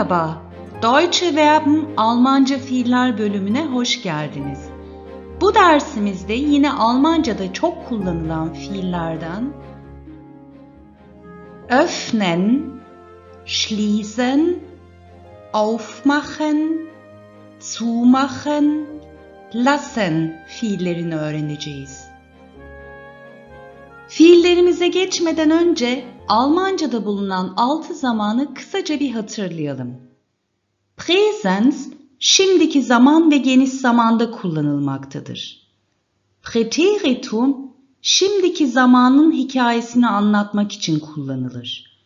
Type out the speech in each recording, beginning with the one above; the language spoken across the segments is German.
Merhaba, Deutsche Verben Almanca fiiller bölümüne hoş geldiniz. Bu dersimizde yine Almanca'da çok kullanılan fiillerden öffnen, schließen, aufmachen, zumachen, lassen fiillerini öğreneceğiz. Fiillerimize geçmeden önce Almanca'da bulunan altı zamanı kısaca bir hatırlayalım. Präsens şimdiki zaman ve geniş zamanda kullanılmaktadır. Preteritum şimdiki zamanın hikayesini anlatmak için kullanılır.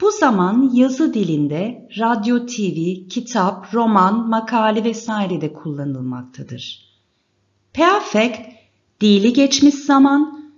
Bu zaman yazı dilinde radyo, TV, kitap, roman, makale vesaire de kullanılmaktadır. Perfect, dili geçmiş zaman,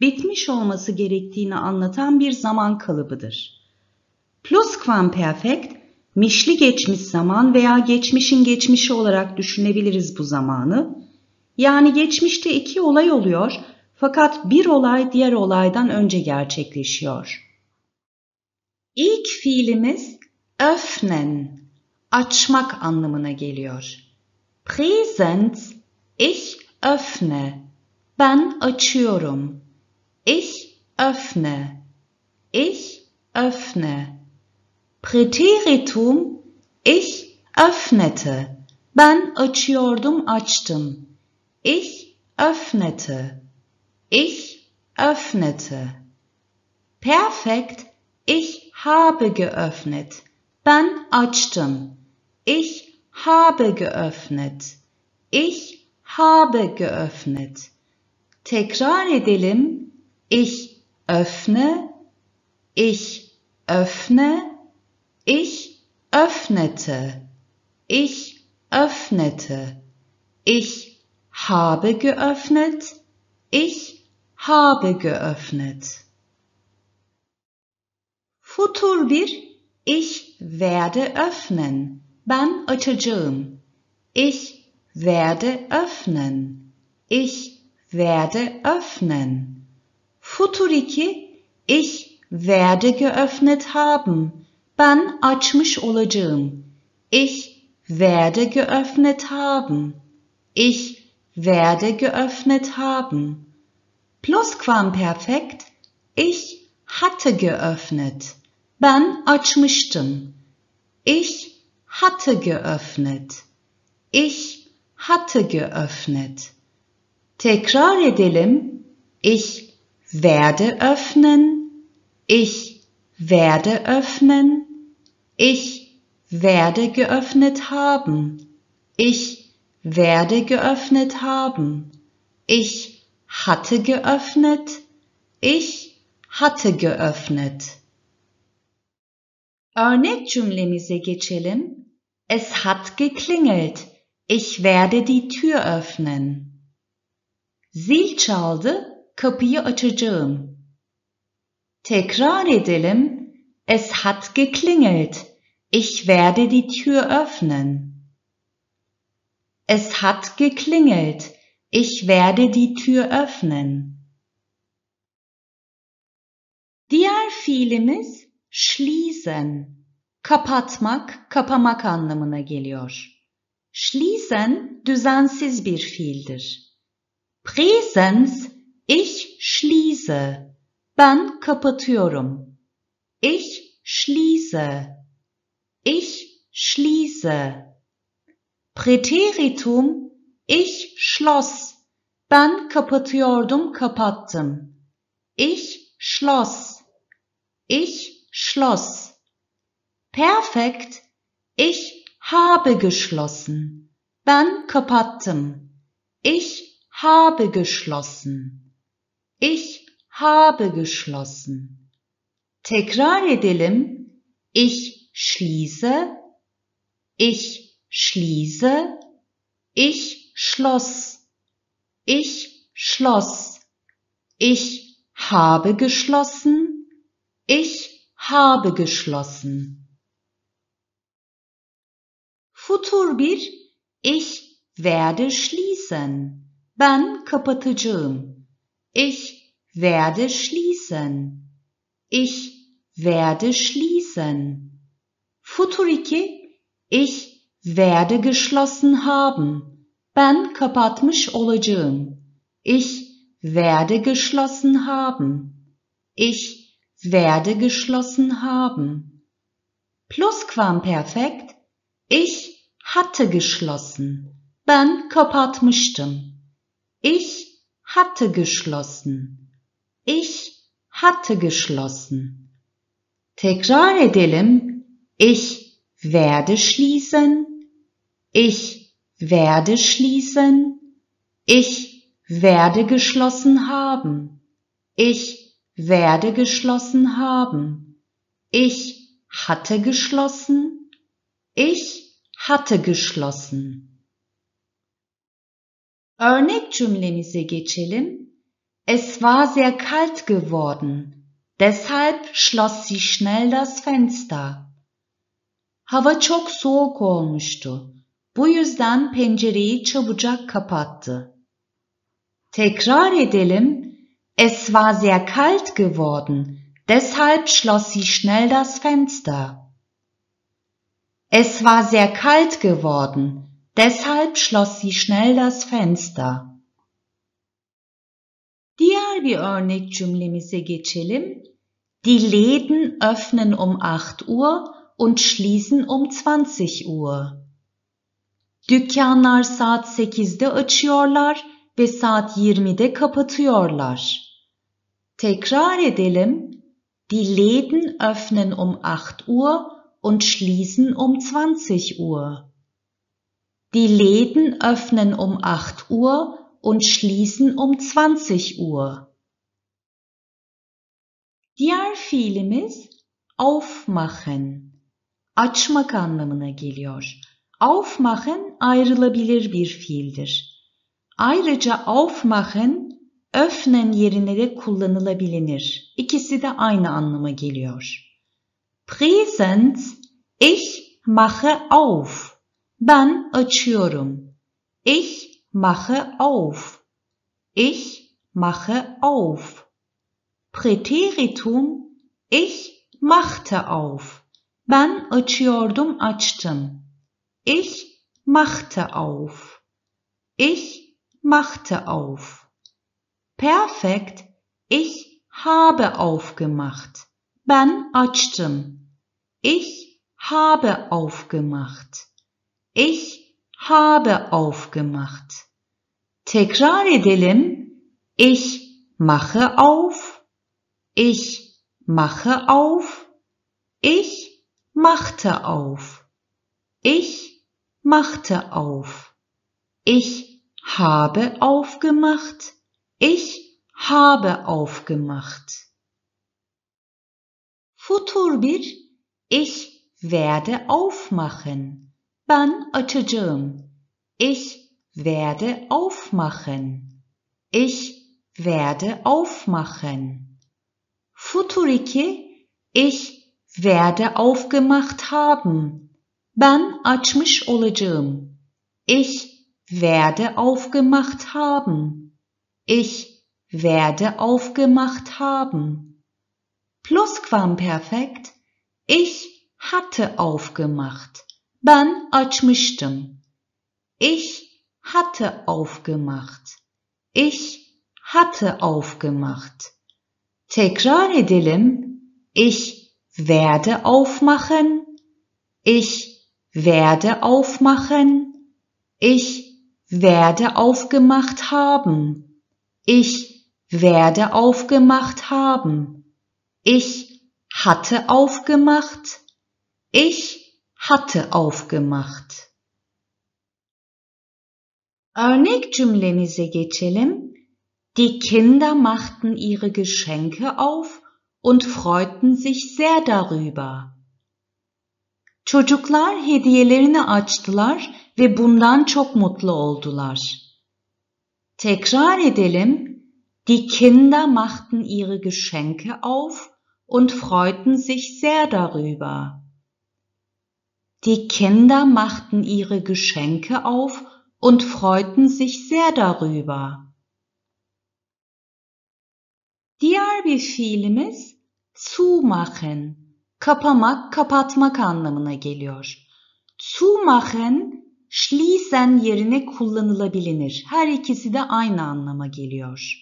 bitmiş olması gerektiğini anlatan bir zaman kalıbıdır. Plusquamperfect, mişli geçmiş zaman veya geçmişin geçmişi olarak düşünebiliriz bu zamanı. Yani geçmişte iki olay oluyor fakat bir olay diğer olaydan önce gerçekleşiyor. İlk fiilimiz öffnen, açmak anlamına geliyor. Present ich öffne, ben açıyorum. Ich öffne. Ich öffne. Präteritum ich öffnete. Ben açıyordum, açtım. Ich öffnete. Ich öffnete. Perfekt. Ich habe geöffnet. Ben açtım. Ich habe geöffnet. Ich habe geöffnet. Tekrar edelim. Ich öffne, ich öffne, ich öffnete, ich öffnete, ich habe geöffnet, ich habe geöffnet. Futur bir, ich werde öffnen. Ben açacağım. Ich werde öffnen. Ich werde öffnen. Futuriki ich werde geöffnet haben. Ben açmış olacağım. Ich werde geöffnet haben. Ich werde geöffnet haben. Plusquamperfekt ich hatte geöffnet. Ben açmıştım. Ich hatte geöffnet. Ich hatte geöffnet. Tekrar edelim. Ich werde öffnen, ich werde öffnen, ich werde geöffnet haben, ich werde geöffnet haben, ich hatte geöffnet, ich hatte geöffnet. Örnek cümlemize geçelim. Es hat geklingelt. Ich werde die Tür öffnen. Zil çaldı kapıyı açacağım. Tekrar edelim. Es hat geklingelt. Ich werde die Tür öffnen. Es hat geklingelt. Ich werde die Tür öffnen. Diğer fiilimiz schließen. Kapatmak, kapamak anlamına geliyor. Schließen düzensiz bir fiildir. Präsens Ich schließe. Ben kapatıyorum. Ich schließe. Ich schließe. Präteritum ich schloss. Ben kapatıyordum, kapattım. Ich schloss. Ich schloss. Perfekt. Ich habe geschlossen. Ben kapattım. Ich habe geschlossen. Ich habe geschlossen. Tekrar edelim. Ich schließe. Ich schließe. Ich schloss. Ich schloss. Ich habe geschlossen. Ich habe geschlossen. Futur bir. Ich werde schließen. Ben kapatacağım. Ich werde schließen. Ich werde schließen. Futuriki, ich werde geschlossen haben. Ben kapatmış olacağım. Ich werde geschlossen haben. Ich werde geschlossen haben. Plusquamperfekt. Ich hatte geschlossen. Ben kapatmıştım. Ich hatte geschlossen. Ich hatte geschlossen. Tekrar edelim. Ich werde schließen. Ich werde schließen. Ich werde geschlossen haben. Ich werde geschlossen haben. Ich hatte geschlossen. Ich hatte geschlossen. Örnek cümlemize geçelim. Es war sehr kalt geworden. Deshalb schloss sie schnell das Fenster. Hava çok soğuk olmuştu. Bu yüzden pencereyi çabucak kapattı. Tekrar edelim. Es war sehr kalt geworden. Deshalb schloss sie schnell das Fenster. Es war sehr kalt geworden. Deshalb schloss sie schnell das Fenster. Die Läden öffnen um 8 Uhr und schließen um 20 Uhr. Dükkanlar saat 8'de açıyorlar ve saat 20'de kapatıyorlar. Tekrar edelim. Die Läden öffnen um 8 Uhr und schließen um 20 Uhr. Die Läden öffnen um 8 Uhr und schließen um 20 Uhr. Diğer fiilimiz aufmachen. Açmak anlamına geliyor. Aufmachen ayrılabilir bir fiildir. Ayrıca aufmachen öfnen yerine de kullanılabilir. İkisi de aynı anlama geliyor. Präsens ich mache auf. Ben açıyorum. Ich mache auf. Ich mache auf. Präteritum ich machte auf. Ben açıyordum açtım. Ich machte auf. Ich machte auf. Perfekt. Ich habe aufgemacht. Ben açtım. Ich habe aufgemacht. Ich habe aufgemacht. Tekrar edelim. Ich mache auf. Ich mache auf. Ich machte auf. Ich machte auf. Ich habe aufgemacht. Ich habe aufgemacht. Futur 1 Ich werde aufmachen. Ben açacağım. Ich werde aufmachen. Ich werde aufmachen. Futuriki, ich werde aufgemacht haben. Ben açmış olacağım. Ich werde aufgemacht haben. Ich werde aufgemacht haben. Plusquamperfekt, ich hatte aufgemacht. Ben açmıştım. Ich hatte aufgemacht. Ich hatte aufgemacht. Tekrar edelim. Ich werde aufmachen. Ich werde aufmachen. Ich werde aufgemacht haben. Ich werde aufgemacht haben. Ich hatte aufgemacht. Ich hatte aufgemacht. Örnek cümlemize geçelim. Die Kinder machten ihre Geschenke auf und freuten sich sehr darüber. Çocuklar hediyelerini açtılar ve bundan çok mutlu oldular. Tekrar edelim. Die Kinder machten ihre Geschenke auf und freuten sich sehr darüber. Die Kinder machten ihre Geschenke auf und freuten sich sehr darüber. Diğer bir fiilimiz zumachen, kapamak, kapatmak anlamına geliyor. Zumachen, schließen yerine kullanılabilir. Her ikisi de aynı anlama geliyor.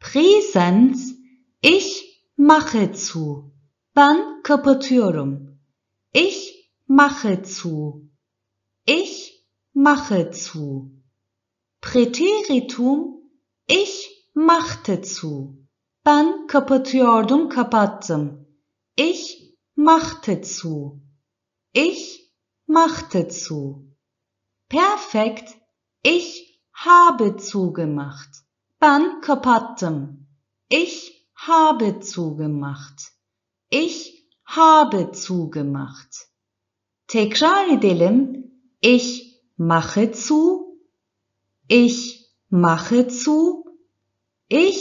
Präsens, ich mache zu. Ben kapatıyorum mache zu. Ich mache zu. Präteritum ich machte zu. Ben kapatıyordum kapattım. Ich machte zu. Ich machte zu. Perfekt. Ich habe zugemacht. Ben kapattım. Ich habe zugemacht. Ich habe zugemacht. Tekrar edelim. Ich mache zu. Ich mache zu. Ich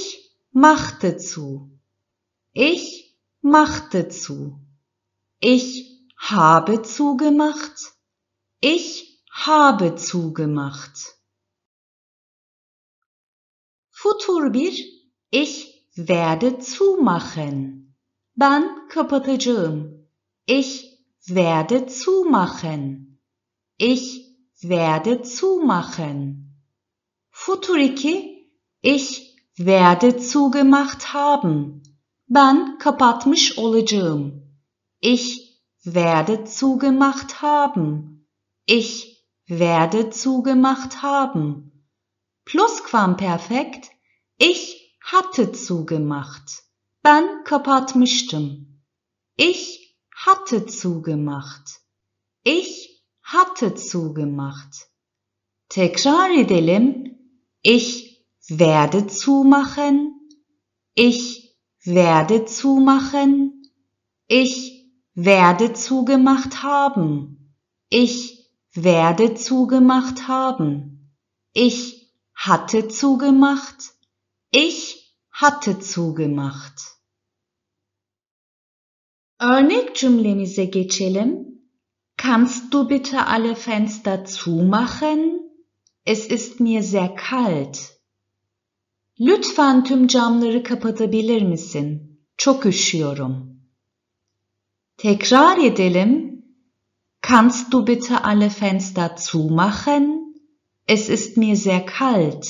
machte zu. Ich machte zu. Ich habe zugemacht. Ich habe zugemacht. Futur 1 Ich werde zumachen. Ben kapatacağım. Ich werde zumachen. Ich werde zumachen. Futuriki ich werde zugemacht haben. Ben kapatmış olacağım. Ich werde zugemacht haben. Ich werde zugemacht haben. Plusquamperfekt. Ich hatte zugemacht. Ben kapatmıştım. Ich hatte zugemacht. Ich hatte zugemacht. Tekrar edelim. Ich werde zumachen. Ich werde zumachen. Ich werde zugemacht haben. Ich werde zugemacht haben. Ich hatte zugemacht. Ich hatte zugemacht. Örnek cümlemize geçelim. Kannst du bitte alle Fenster zumachen? Es ist mir sehr kalt. Lütfen tüm camları kapatabilir misin? Çok üşüyorum. Tekrar edelim. Kannst du bitte alle Fenster zumachen? Es ist mir sehr kalt.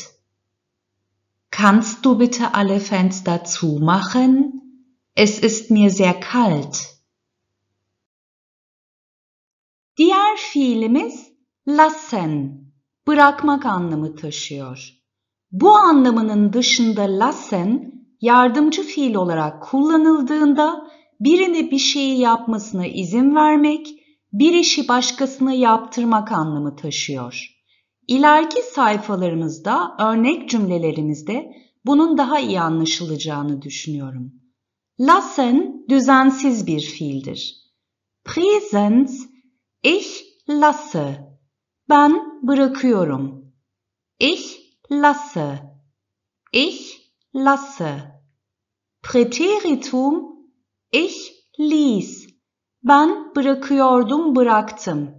Kannst du bitte alle Fenster zumachen? Es ist mir sehr kalt. Diğer fiilimiz lassen, bırakmak anlamı taşıyor. Bu anlamının dışında lassen yardımcı fiil olarak kullanıldığında birine bir şeyi yapmasına izin vermek, bir işi başkasına yaptırmak anlamı taşıyor. İleriki sayfalarımızda örnek cümlelerimizde bunun daha iyi anlaşılacağını düşünüyorum. Lassen düzensiz bir fiildir. Präsens ich lasse. Ben bırakıyorum. Ich lasse. Ich lasse. Präteritum ich ließ. Ben bırakıyordum, bıraktım.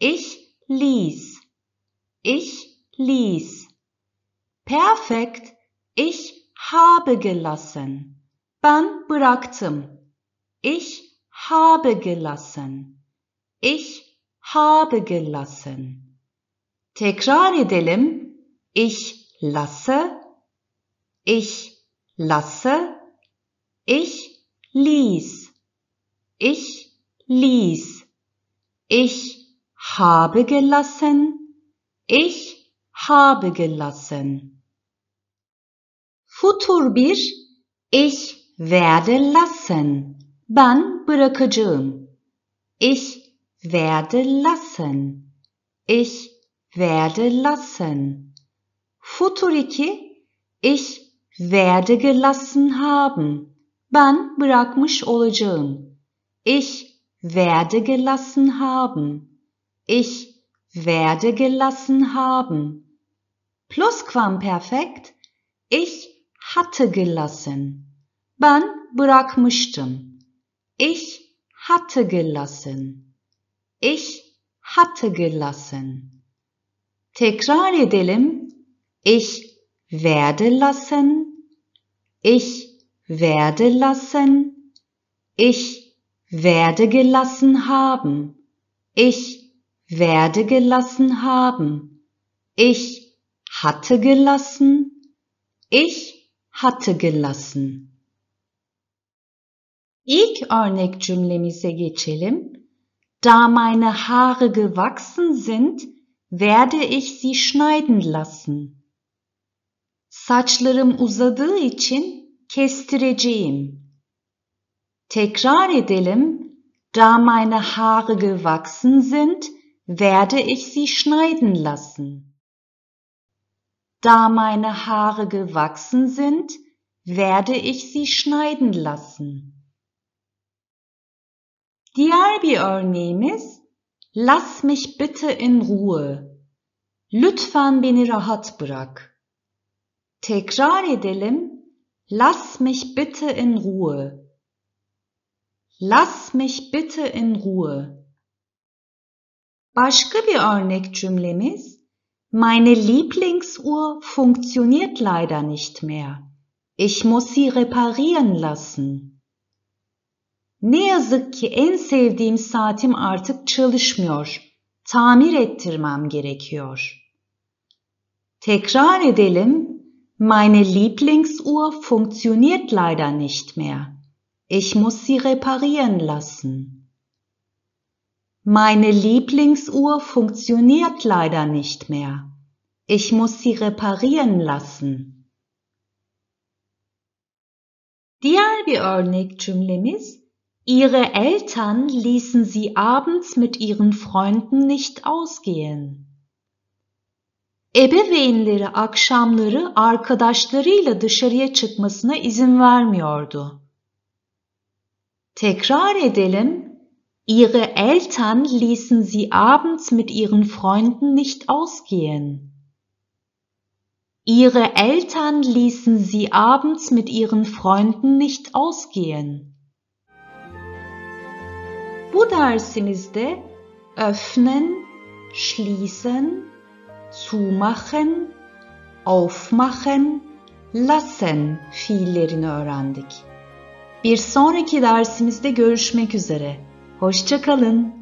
Ich ließ. Ich ließ. Perfekt ich habe gelassen. Ben bıraktım. Ich habe gelassen. Ich habe gelassen. Tekrar edelim. Ich lasse. Ich lasse. Ich ließ. Ich ließ. Ich habe gelassen. Ich habe gelassen. Futur bir. Ich werde lassen. Ben bırakacağım. Ich werde lassen. Ich werde lassen. Futuriki ich werde gelassen haben. Ben bırakmış olacağım. Ich werde gelassen haben. Ich werde gelassen haben. Plusquamperfekt. Ich hatte gelassen. Ben bırakmıştım. Ich hatte gelassen. Ich hatte gelassen. Tekrar edelim. Ich werde lassen. Ich werde lassen. Ich werde gelassen haben. Ich werde gelassen haben. Ich hatte gelassen. Ich hatte gelassen. İlk örnek cümlemize geçelim. Da meine Haare gewachsen sind, werde ich sie schneiden lassen. Saçlarım uzadığı için kestireceğim. Tekrar edelim. Da meine Haare gewachsen sind, werde ich sie schneiden lassen. Da meine Haare gewachsen sind, werde ich sie schneiden lassen. Diğer bir örneğimiz Lass mich bitte in Ruhe. Lütfen beni rahat bırak. Tekrar edelim. Lass mich bitte in Ruhe. Lass mich bitte in Ruhe. Başka bir örnek cümlemiz Meine Lieblingsuhr funktioniert leider nicht mehr. Ich muss sie reparieren lassen. Ne yazık ki en sevdiğim saatim artık çalışmıyor. Tamir ettirmem gerekiyor. Tekrar edelim. Meine Lieblingsuhr funktioniert leider nicht mehr. Ich muss sie reparieren lassen. Meine Lieblingsuhr funktioniert leider nicht mehr. Ich muss sie reparieren lassen. Diğer bir örnek cümlemiz Ihre Eltern ließen sie abends mit ihren Freunden nicht ausgehen. Ebeveynleri akşamları arkadaşlarıyla dışarıya çıkmasına izin vermiyordu. Tekrar edelim. Ihre Eltern ließen sie abends mit ihren Freunden nicht ausgehen. Ihre Eltern ließen sie abends mit ihren Freunden nicht ausgehen. Bu dersimizde öffnen, schließen, zumachen, aufmachen, lassen fiillerini öğrendik. Bir sonraki dersimizde görüşmek üzere. Hoşçakalın.